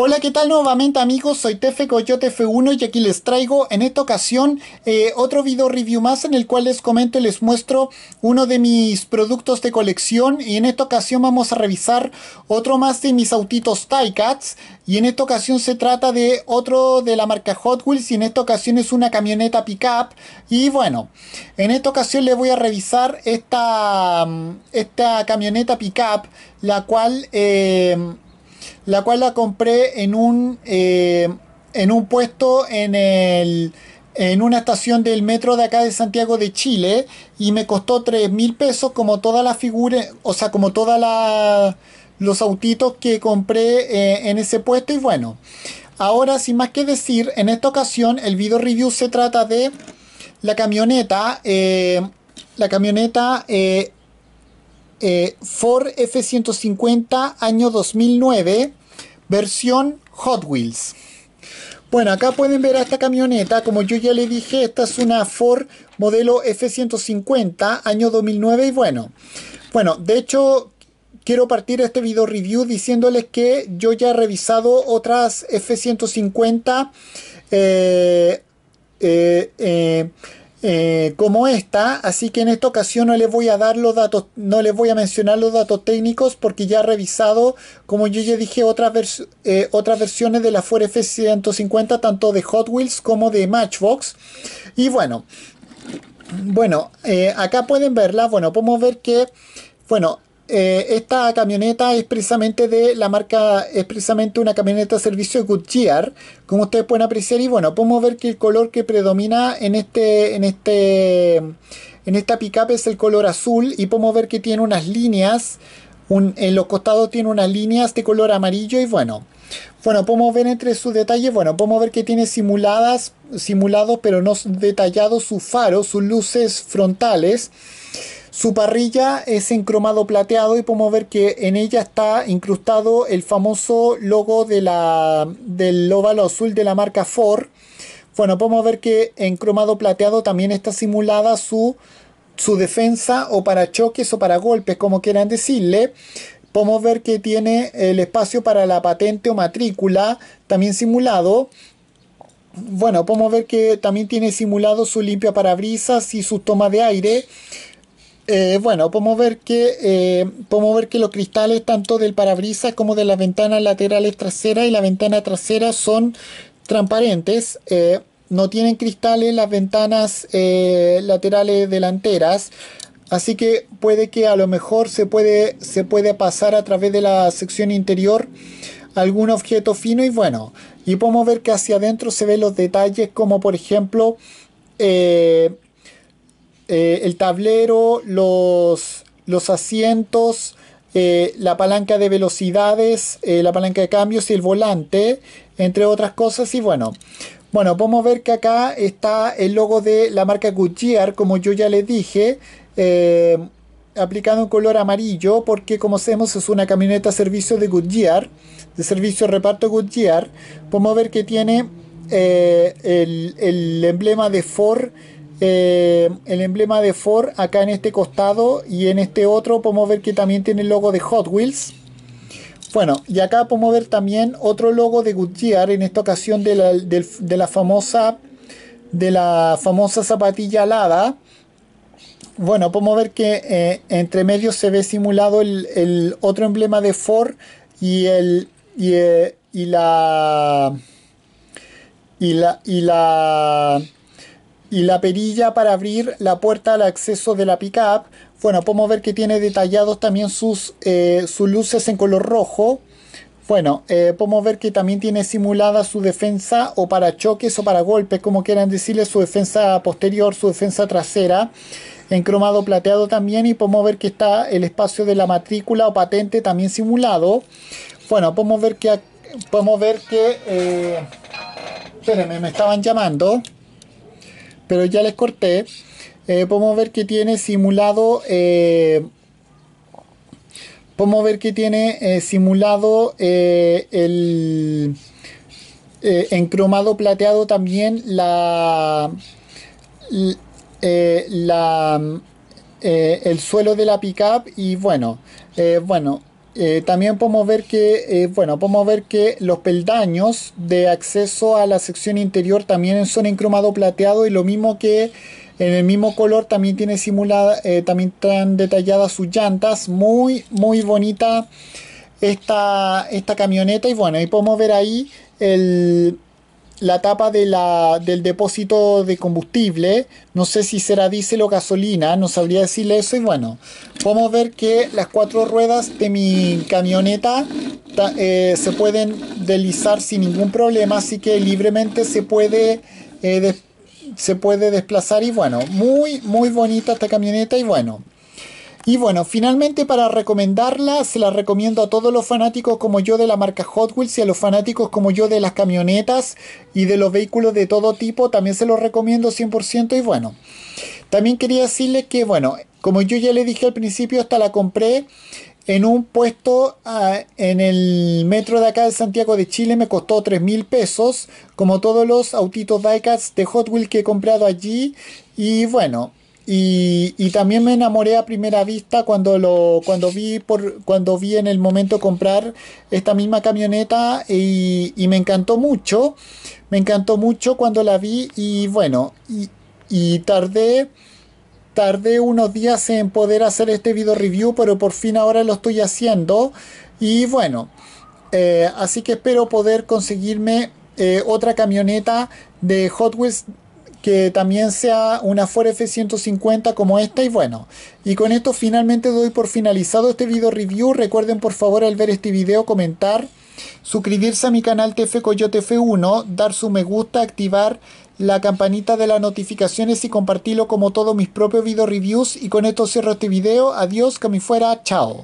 Hola, ¿qué tal nuevamente amigos? Soy Tefe Coyote F1 y aquí les traigo en esta ocasión eh, otro video review más en el cual les comento y les muestro uno de mis productos de colección y en esta ocasión vamos a revisar otro más de mis autitos Cats y en esta ocasión se trata de otro de la marca Hot Wheels y en esta ocasión es una camioneta pickup y bueno, en esta ocasión les voy a revisar esta, mm, esta camioneta pickup la cual... Eh, la cual la compré en un, eh, en un puesto en, en una estación del metro de acá de Santiago de Chile y me costó 3 mil pesos como todas las figuras, o sea, como todas los autitos que compré eh, en ese puesto y bueno, ahora sin más que decir, en esta ocasión el video review se trata de la camioneta, eh, la camioneta Ford F-150 año 2009 versión Hot Wheels. Bueno, acá pueden ver a esta camioneta, como yo ya le dije, esta es una Ford modelo F-150, año 2009 y bueno. Bueno, de hecho, quiero partir este video review diciéndoles que yo ya he revisado otras F-150 eh, eh, eh eh, como esta, así que en esta ocasión no les voy a dar los datos, no les voy a mencionar los datos técnicos porque ya he revisado, como yo ya dije, otras, vers eh, otras versiones de la Ford F150, tanto de Hot Wheels como de Matchbox. Y bueno, bueno, eh, acá pueden verla, bueno, podemos ver que, bueno, eh, esta camioneta es precisamente de la marca, es precisamente una camioneta de servicio Goodyear, como ustedes pueden apreciar. Y bueno, podemos ver que el color que predomina en este, en este, en esta pickup es el color azul. Y podemos ver que tiene unas líneas, en los costados tiene unas líneas de color amarillo. Y bueno, bueno, podemos ver entre sus detalles, bueno, podemos ver que tiene simuladas, simulados pero no detallados sus faros, sus luces frontales. Su parrilla es en cromado plateado y podemos ver que en ella está incrustado el famoso logo del óvalo azul de la marca Ford. Bueno, podemos ver que en cromado plateado también está simulada su, su defensa o para choques o para golpes, como quieran decirle. Podemos ver que tiene el espacio para la patente o matrícula también simulado. Bueno, podemos ver que también tiene simulado su limpia parabrisas y su toma de aire. Eh, bueno, podemos ver, que, eh, podemos ver que los cristales tanto del parabrisas como de las ventanas laterales traseras y la ventana trasera son transparentes. Eh, no tienen cristales las ventanas laterales delanteras. Así que puede que a lo mejor se puede, se pasar a través de la sección interior algún objeto fino y bueno. Y podemos ver que hacia adentro se ven los detalles como por ejemplo eh, el tablero, los, los asientos, eh, la palanca de velocidades, eh, la palanca de cambios y el volante, entre otras cosas. Y bueno, bueno, podemos ver que acá está el logo de la marca Goodyear, como yo ya les dije. aplicado en color amarillo porque como sabemos es una camioneta servicio de Goodyear de servicio reparto Goodyear podemos ver que tiene el, el emblema de Ford eh, el emblema de Ford acá en este costado y en este otro podemos ver que también tiene el logo de Hot Wheels. Bueno, y acá podemos ver también otro logo de Goodyear, en esta ocasión de la, famosa, de la famosa zapatilla alada. Bueno, podemos ver que eh, entre medio se ve simulado el, otro emblema de Ford y el y eh, la y la y la y la perilla para abrir la puerta al acceso de la pickup. Bueno, podemos ver que tiene detallados también sus, eh, sus luces en color rojo. Bueno, eh, podemos ver que también tiene simulada su defensa o para choques o para golpes, como quieran decirle, su defensa posterior, su defensa trasera, en cromado plateado también. Y podemos ver que está el espacio de la matrícula o patente también simulado. Bueno, podemos ver que... Podemos ver que... Eh, espérenme, me estaban llamando pero ya les corté. Eh, podemos ver que tiene simulado... Eh, podemos ver que tiene eh, simulado el... en cromado plateado también la... la el suelo de la pickup y bueno bueno eh, también podemos ver que, eh, bueno, podemos ver que los peldaños de acceso a la sección interior también son en cromado plateado y lo mismo que en el mismo color también tiene simulada, eh, también están detalladas sus llantas. Muy, muy bonita esta, esta camioneta y bueno, ahí podemos ver ahí el la tapa de la, del depósito de combustible. No sé si será diésel o gasolina, no sabría decirle eso. Y bueno, podemos ver que las cuatro ruedas de mi camioneta eh, se pueden deslizar sin ningún problema, así que libremente se puede, eh, se puede desplazar. Y bueno, muy, muy bonita esta camioneta. Y bueno. Y bueno, finalmente para recomendarla, se la recomiendo a todos los fanáticos como yo de la marca Hot Wheels y a los fanáticos como yo de las camionetas y de los vehículos de todo tipo, también se los recomiendo 100% y bueno. También quería decirles que bueno, como yo ya le dije al principio, hasta la compré en un puesto ah, en el metro de acá de Santiago de Chile, me costó 3 mil pesos, como todos los autitos diecast de Hot Wheels que he comprado allí y bueno. Y, también me enamoré a primera vista cuando lo cuando vi por cuando vi en el momento comprar esta misma camioneta y, me encantó mucho me encantó mucho cuando la vi y bueno y, tardé tardé unos días en poder hacer este video review pero por fin ahora lo estoy haciendo y bueno eh, así que espero poder conseguirme eh, otra camioneta de Hot Wheels que también sea una Ford F-150 como esta y bueno, y con esto finalmente doy por finalizado este video review, recuerden por favor al ver este video comentar, suscribirse a mi canal TF Coyote F1, dar su me gusta, activar la campanita de las notificaciones y compartirlo como todos mis propios video reviews y con esto cierro este video, adiós, que me fuera, chao.